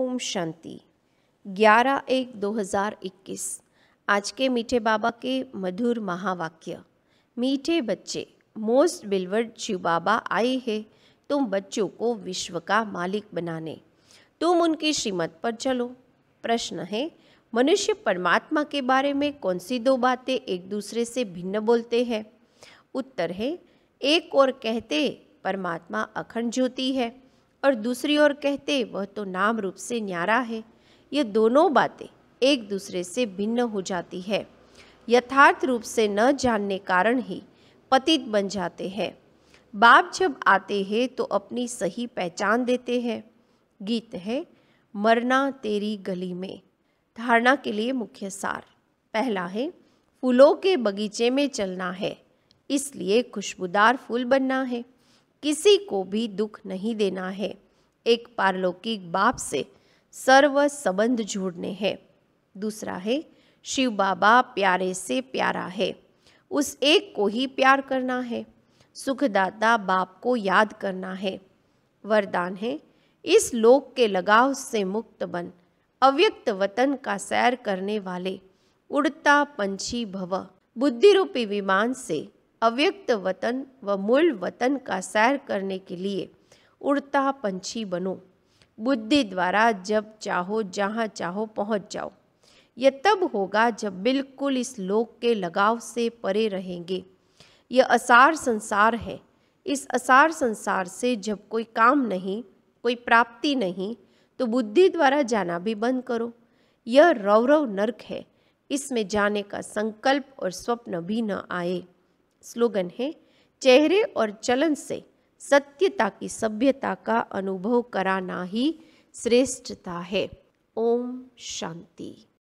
ओम शांति 11 एक 2021 आज के मीठे बाबा के मधुर महावाक्य मीठे बच्चे मोस्ट बिलवर्ड शिव बाबा आए हैं तुम बच्चों को विश्व का मालिक बनाने तुम उनकी श्रीमत पर चलो प्रश्न है मनुष्य परमात्मा के बारे में कौन सी दो बातें एक दूसरे से भिन्न बोलते हैं उत्तर है एक और कहते परमात्मा अखंड ज्योति है और दूसरी ओर कहते वह तो नाम रूप से न्यारा है ये दोनों बातें एक दूसरे से भिन्न हो जाती है यथार्थ रूप से न जानने कारण ही पतित बन जाते हैं बाप जब आते हैं तो अपनी सही पहचान देते हैं गीत है मरना तेरी गली में धारणा के लिए मुख्य सार पहला है फूलों के बगीचे में चलना है इसलिए खुशबूदार फूल बनना है किसी को भी दुख नहीं देना है एक पारलौकिक बाप से सर्व संबंध जोड़ने हैं दूसरा है शिव बाबा प्यारे से प्यारा है उस एक को ही प्यार करना है सुखदाता बाप को याद करना है वरदान है इस लोक के लगाव से मुक्त बन अव्यक्त वतन का सैर करने वाले उड़ता पंछी भव बुद्धि रूपी विमान से अव्यक्त वतन व मूल वतन का सैर करने के लिए उड़ता पंछी बनो बुद्धि द्वारा जब चाहो जहाँ चाहो पहुँच जाओ यह तब होगा जब बिल्कुल इस लोक के लगाव से परे रहेंगे यह असार संसार है इस असार संसार से जब कोई काम नहीं कोई प्राप्ति नहीं तो बुद्धि द्वारा जाना भी बंद करो यह रौरव नरक है इसमें जाने का संकल्प और स्वप्न भी न आए स्लोगन है चेहरे और चलन से सत्यता की सभ्यता का अनुभव कराना ही श्रेष्ठता है ओम शांति